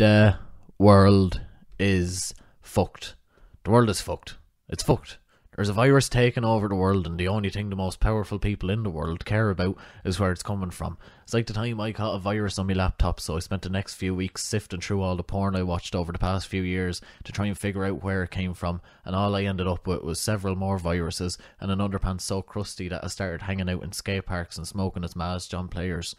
the world is fucked. The world is fucked. It's fucked. There's a virus taking over the world, and the only thing the most powerful people in the world care about is where it's coming from. It's like the time I caught a virus on my laptop, so I spent the next few weeks sifting through all the porn I watched over the past few years to try and figure out where it came from, and all I ended up with was several more viruses and an underpants so crusty that I started hanging out in skate parks and smoking as Maz John players.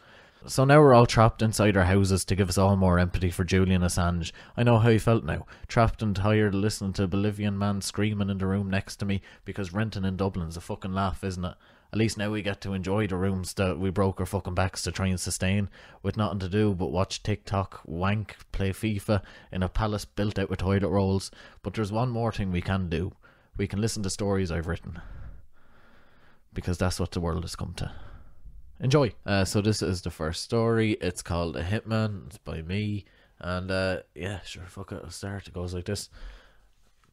So now we're all trapped inside our houses to give us all more empathy for Julian Assange. I know how he felt now, trapped and tired listening to a Bolivian man screaming in the room next to me because renting in Dublin's a fucking laugh, isn't it? At least now we get to enjoy the rooms that we broke our fucking backs to try and sustain, with nothing to do but watch TikTok, wank, play FIFA in a palace built out with toilet rolls. But there's one more thing we can do. We can listen to stories I've written. Because that's what the world has come to enjoy. Uh, so this is the first story. It's called A Hitman. It's by me. And uh, yeah, sure, fuck it. I'll start. It goes like this.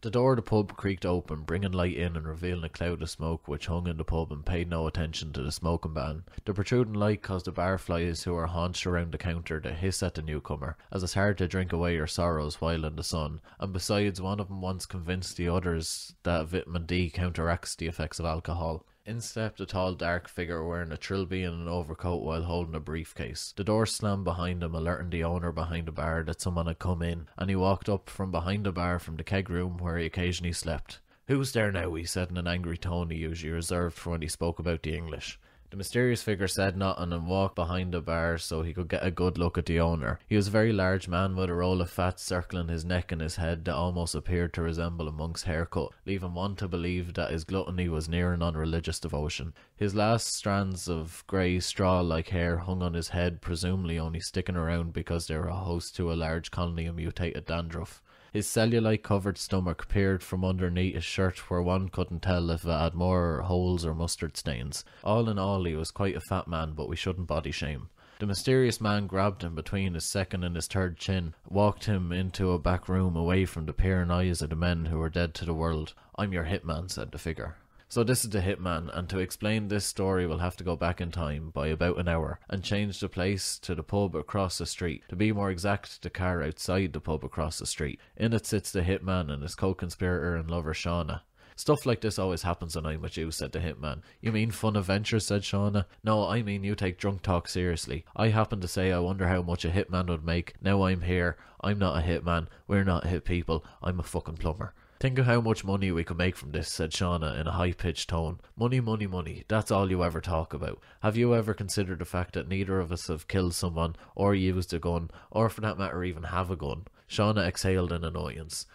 The door of the pub creaked open, bringing light in and revealing a cloud of smoke which hung in the pub and paid no attention to the smoking ban. The protruding light caused the barflies who were haunched around the counter to hiss at the newcomer, as it's hard to drink away your sorrows while in the sun. And besides, one of them once convinced the others that vitamin D counteracts the effects of alcohol. In stepped a tall, dark figure wearing a trilby and an overcoat while holding a briefcase. The door slammed behind him, alerting the owner behind the bar that someone had come in, and he walked up from behind the bar from the keg room where he occasionally slept. Who's there now? he said in an angry tone he usually reserved for when he spoke about the English. The mysterious figure said nothing and walked behind the bar so he could get a good look at the owner. He was a very large man with a roll of fat circling his neck and his head that almost appeared to resemble a monk's haircut, leaving one to believe that his gluttony was near an unreligious devotion. His last strands of grey straw like hair hung on his head, presumably only sticking around because they were a host to a large colony of mutated dandruff. His cellulite covered stomach peered from underneath his shirt where one couldn't tell if it had more holes or mustard stains. All in all, he was quite a fat man, but we shouldn't body shame. The mysterious man grabbed him between his second and his third chin, walked him into a back room away from the peering eyes of the men who were dead to the world. I'm your hitman, said the figure. So this is the hitman, and to explain this story we'll have to go back in time by about an hour and change the place to the pub across the street. To be more exact, the car outside the pub across the street. In it sits the hitman and his co-conspirator and lover Shauna. Stuff like this always happens when I'm with you, said the hitman. You mean fun adventures, said Shauna. No, I mean you take drunk talk seriously. I happened to say I wonder how much a hitman would make. Now I'm here. I'm not a hitman. We're not hit people. I'm a fucking plumber. Think of how much money we could make from this, said Shauna in a high pitched tone. Money, money, money. That's all you ever talk about. Have you ever considered the fact that neither of us have killed someone, or used a gun, or for that matter, even have a gun? Shauna exhaled in annoyance.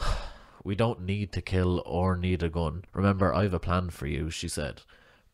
we don't need to kill or need a gun. Remember, I've a plan for you, she said.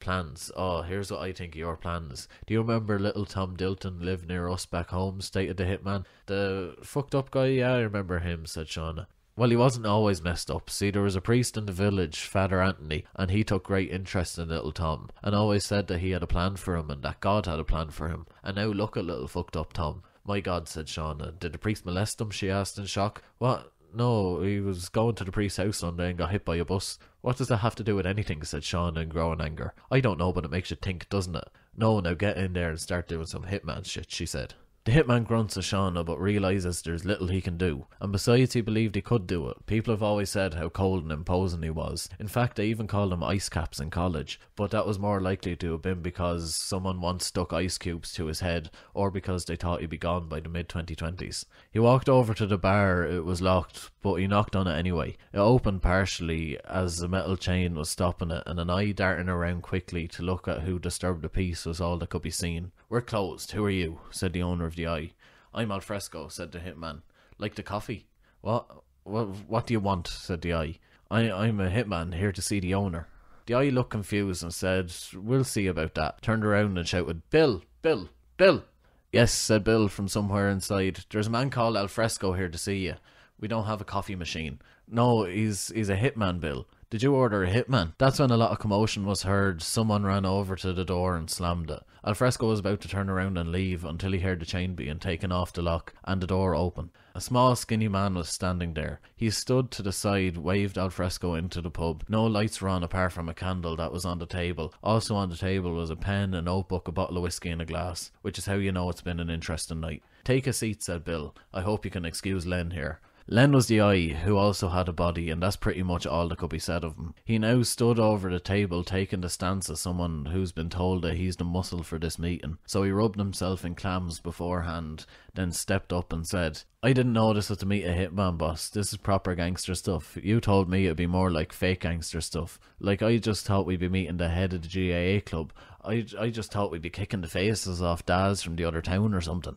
Plans. Oh, here's what I think of your plans. Do you remember little Tom Dilton lived near us back home? stated the hitman. The fucked up guy, yeah, I remember him, said Shauna. Well, he wasn't always messed up. See, there was a priest in the village, Father Anthony, and he took great interest in little Tom and always said that he had a plan for him and that God had a plan for him. And now look at little fucked up Tom. My God, said Shauna. Did the priest molest him? she asked in shock. What? No, he was going to the priest's house Sunday and got hit by a bus. What does that have to do with anything? said Sean in growing anger. I don't know, but it makes you think, doesn't it? No, now get in there and start doing some hitman shit, she said. The hitman grunts at Shauna but realizes there's little he can do, and besides he believed he could do it. People have always said how cold and imposing he was. In fact, they even called him Ice Caps in college, but that was more likely to have been because someone once stuck ice cubes to his head, or because they thought he'd be gone by the mid 2020s. He walked over to the bar, it was locked, but he knocked on it anyway. It opened partially as the metal chain was stopping it, and an eye darting around quickly to look at who disturbed the peace was all that could be seen. We're closed, who are you? said the owner of of the eye. I'm al fresco, said the hitman. Like the coffee. What, what, what do you want? said the eye. I, I'm a hitman here to see the owner. The eye looked confused and said, We'll see about that. Turned around and shouted, Bill, Bill, Bill. Yes, said Bill from somewhere inside. There's a man called Alfresco here to see you. We don't have a coffee machine. No, he's he's a hitman, Bill. Did you order a hitman? That's when a lot of commotion was heard. Someone ran over to the door and slammed it. Alfresco was about to turn around and leave until he heard the chain being taken off the lock and the door open. A small, skinny man was standing there. He stood to the side, waved Alfresco into the pub. No lights were on apart from a candle that was on the table. Also on the table was a pen, a notebook, a bottle of whiskey, and a glass, which is how you know it's been an interesting night. Take a seat, said Bill. I hope you can excuse Len here. Len was the eye, who also had a body, and that's pretty much all that could be said of him. He now stood over the table, taking the stance of someone who's been told that he's the muscle for this meeting. So he rubbed himself in clams beforehand, then stepped up and said, I didn't know this was to meet a hitman boss. This is proper gangster stuff. You told me it'd be more like fake gangster stuff. Like, I just thought we'd be meeting the head of the GAA club. I, I just thought we'd be kicking the faces off dads from the other town or something.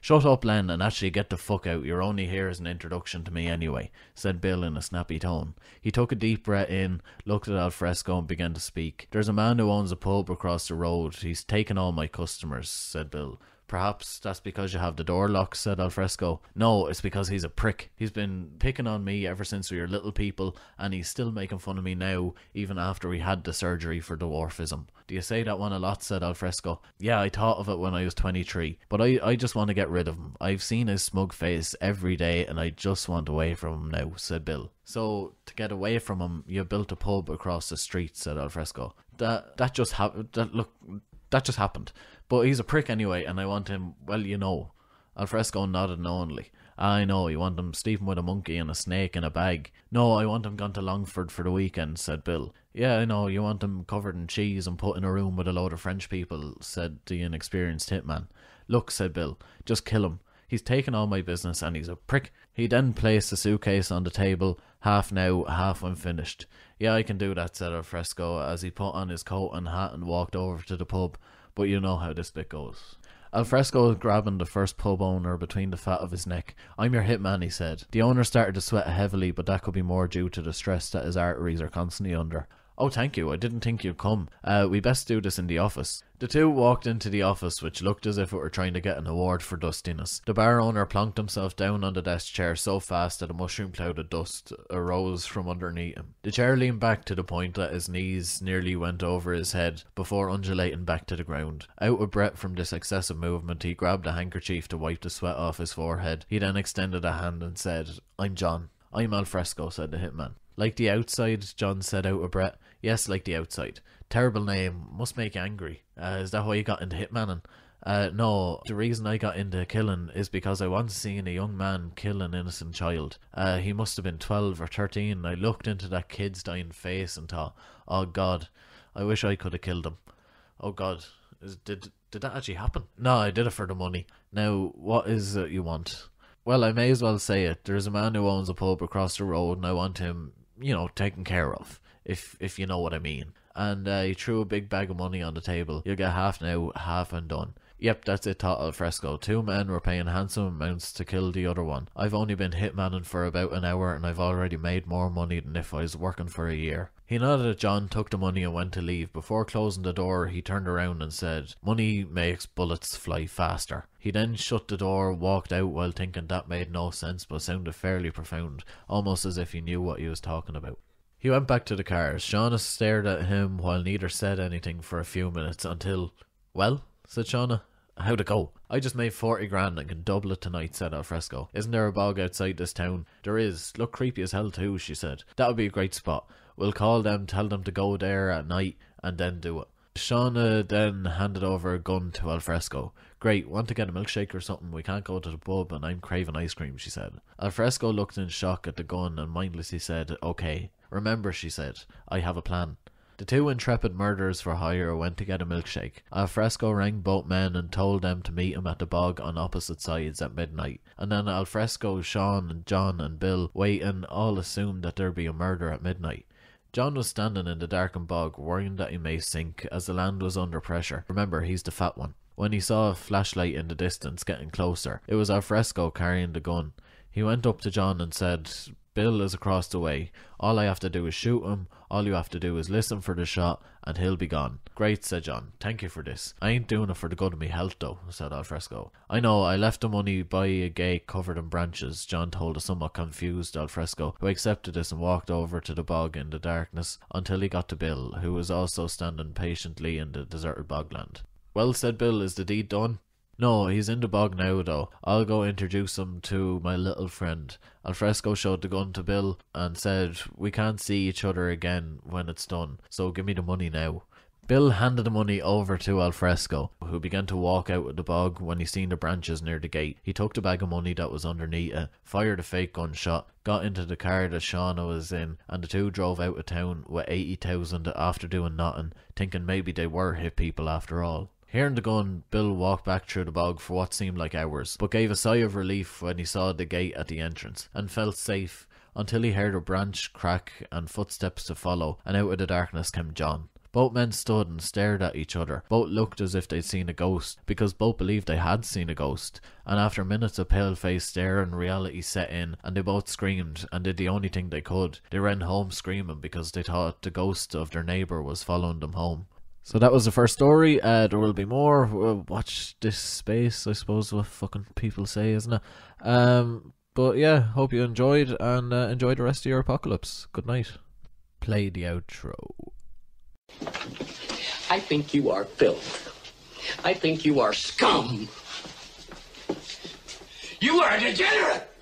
Shut up, Len, and actually get the fuck out. You're only here as an introduction to me anyway, said Bill in a snappy tone. He took a deep breath in, looked at Alfresco, and began to speak. There's a man who owns a pub across the road. He's taken all my customers, said Bill. Perhaps that's because you have the door locked, said Alfresco. No, it's because he's a prick. He's been picking on me ever since we were little people, and he's still making fun of me now, even after we had the surgery for dwarfism. Do you say that one a lot? said Alfresco. Yeah, I thought of it when I was 23, but I, I just want to get rid of him. I've seen his smug face every day, and I just want away from him now, said Bill. So, to get away from him, you built a pub across the street, said Alfresco. That, that just happened. That, look, that just happened. But he's a prick anyway, and I want him. Well, you know, Alfresco nodded knowingly. I know you want him sleeping with a monkey and a snake in a bag. No, I want him gone to Longford for the weekend," said Bill. "Yeah, I know you want him covered in cheese and put in a room with a load of French people," said the inexperienced hitman. "Look," said Bill, "just kill him. He's taken all my business, and he's a prick." He then placed the suitcase on the table, half now, half when finished. "Yeah, I can do that," said Alfresco as he put on his coat and hat and walked over to the pub but you know how this bit goes. Alfresco was grabbing the first pub owner between the fat of his neck. I'm your hitman, he said. The owner started to sweat heavily, but that could be more due to the stress that his arteries are constantly under. Oh, thank you, I didn't think you'd come. Uh, we best do this in the office. The two walked into the office, which looked as if it were trying to get an award for dustiness. The bar owner plunked himself down on the desk chair so fast that a mushroom cloud of dust arose from underneath him. The chair leaned back to the point that his knees nearly went over his head before undulating back to the ground. Out of breath from this excessive movement, he grabbed a handkerchief to wipe the sweat off his forehead. He then extended a hand and said, I'm John. I'm Alfresco, said the hitman. Like the outside, John said out of breath. Yes, like the outside. Terrible name. Must make you angry. Uh, is that why you got into hitmaning? Uh, no, the reason I got into killing is because I once seen a young man kill an innocent child. Uh, he must have been 12 or 13. I looked into that kid's dying face and thought, oh God, I wish I could have killed him. Oh God, is, did, did that actually happen? No, I did it for the money. Now, what is it you want? Well, I may as well say it. There's a man who owns a pub across the road and I want him, you know, taken care of if if you know what I mean. And uh, he threw a big bag of money on the table. You'll get half now, half and done. Yep, that's it, Total Fresco. Two men were paying handsome amounts to kill the other one. I've only been hitmanning for about an hour and I've already made more money than if I was working for a year. He nodded at John, took the money and went to leave. Before closing the door, he turned around and said, Money makes bullets fly faster. He then shut the door, walked out while thinking that made no sense but sounded fairly profound, almost as if he knew what he was talking about. He went back to the cars. Shauna stared at him while neither said anything for a few minutes until, well, said Shauna, how'd it go? I just made 40 grand and can double it tonight, said Alfresco. Isn't there a bog outside this town? There is. Look creepy as hell too, she said. That would be a great spot. We'll call them, tell them to go there at night and then do it. Shauna then handed over a gun to Alfresco. Great, want to get a milkshake or something? We can't go to the pub and I'm craving ice cream, she said. Alfresco looked in shock at the gun and mindlessly said, okay. Remember, she said, I have a plan. The two intrepid murderers for hire went to get a milkshake. Alfresco rang boatmen and told them to meet him at the bog on opposite sides at midnight. And then Alfresco, Sean, and John and Bill, waiting, all assumed that there'd be a murder at midnight. John was standing in the darkened bog, worrying that he may sink, as the land was under pressure. Remember, he's the fat one. When he saw a flashlight in the distance getting closer, it was Alfresco carrying the gun. He went up to John and said, Bill is across the way. All I have to do is shoot him. All you have to do is listen for the shot, and he'll be gone. Great, said John. Thank you for this. I ain't doing it for the good of me health, though, said Alfresco. I know, I left the money by a gate covered in branches, John told a somewhat confused Alfresco, who accepted this and walked over to the bog in the darkness until he got to Bill, who was also standing patiently in the deserted bogland. Well, said Bill, is the deed done? No, he's in the bog now, though. I'll go introduce him to my little friend. Alfresco showed the gun to Bill and said, We can't see each other again when it's done, so give me the money now. Bill handed the money over to Alfresco, who began to walk out of the bog when he seen the branches near the gate. He took the bag of money that was underneath it, fired a fake gunshot, got into the car that Shauna was in, and the two drove out of town with 80,000 after doing nothing, thinking maybe they were hit people after all. Hearing the gun, Bill walked back through the bog for what seemed like hours, but gave a sigh of relief when he saw the gate at the entrance and felt safe until he heard a branch crack and footsteps to follow, and out of the darkness came John. Both men stood and stared at each other. Both looked as if they'd seen a ghost, because both believed they had seen a ghost. And after minutes of pale faced stare, and reality set in, and they both screamed and did the only thing they could. They ran home screaming because they thought the ghost of their neighbour was following them home. So that was the first story. Uh, there will be more. We'll watch this space, I suppose, what fucking people say, isn't it? Um, but yeah, hope you enjoyed and uh, enjoy the rest of your apocalypse. Good night. Play the outro. I think you are filth. I think you are scum. You are a degenerate!